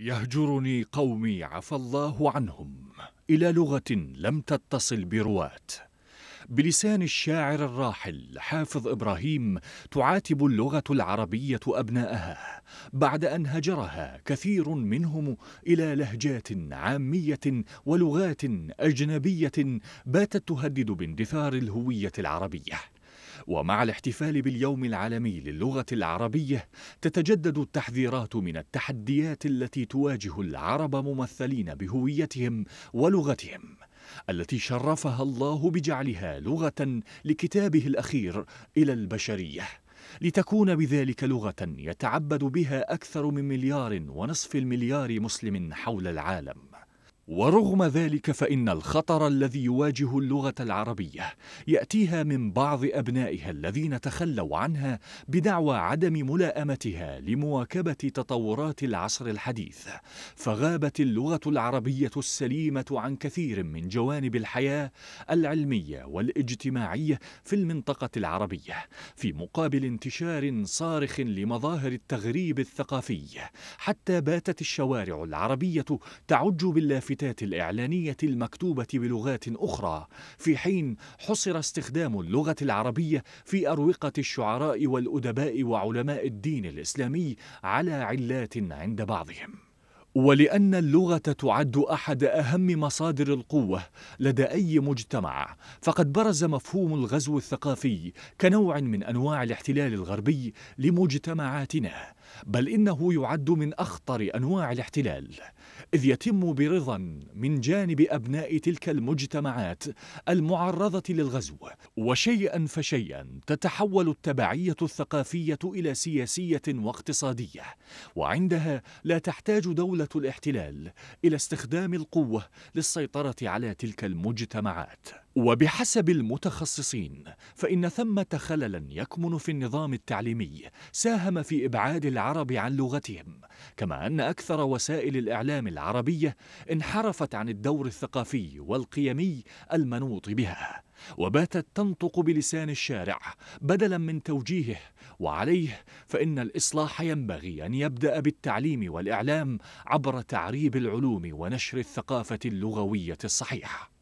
يهجرني قومي عفى الله عنهم الى لغه لم تتصل برواه بلسان الشاعر الراحل حافظ ابراهيم تعاتب اللغه العربيه ابناءها بعد ان هجرها كثير منهم الى لهجات عاميه ولغات اجنبيه باتت تهدد باندثار الهويه العربيه ومع الاحتفال باليوم العالمي للغة العربية تتجدد التحذيرات من التحديات التي تواجه العرب ممثلين بهويتهم ولغتهم التي شرفها الله بجعلها لغة لكتابه الأخير إلى البشرية لتكون بذلك لغة يتعبد بها أكثر من مليار ونصف المليار مسلم حول العالم ورغم ذلك فإن الخطر الذي يواجه اللغة العربية يأتيها من بعض أبنائها الذين تخلوا عنها بدعوى عدم ملائمتها لمواكبة تطورات العصر الحديث فغابت اللغة العربية السليمة عن كثير من جوانب الحياة العلمية والاجتماعية في المنطقة العربية في مقابل انتشار صارخ لمظاهر التغريب الثقافي حتى باتت الشوارع العربية تعج باللافتة اللافتات الإعلانية المكتوبة بلغات أخرى في حين حصر استخدام اللغة العربية في أروقة الشعراء والأدباء وعلماء الدين الإسلامي على علات عند بعضهم ولان اللغه تعد احد اهم مصادر القوه لدى اي مجتمع فقد برز مفهوم الغزو الثقافي كنوع من انواع الاحتلال الغربي لمجتمعاتنا بل إنه يعد من أخطر أنواع الاحتلال إذ يتم برضا من جانب أبناء تلك المجتمعات المعرضة للغزو وشيئا فشيئا تتحول التبعية الثقافية إلى سياسية واقتصادية وعندها لا تحتاج دولة الاحتلال إلى استخدام القوة للسيطرة على تلك المجتمعات وبحسب المتخصصين فإن ثمة خللا يكمن في النظام التعليمي ساهم في إبعاد العرب عن لغتهم كما أن أكثر وسائل الإعلام العربية انحرفت عن الدور الثقافي والقيمي المنوط بها وباتت تنطق بلسان الشارع بدلا من توجيهه وعليه فإن الإصلاح ينبغي أن يبدأ بالتعليم والإعلام عبر تعريب العلوم ونشر الثقافة اللغوية الصحيحة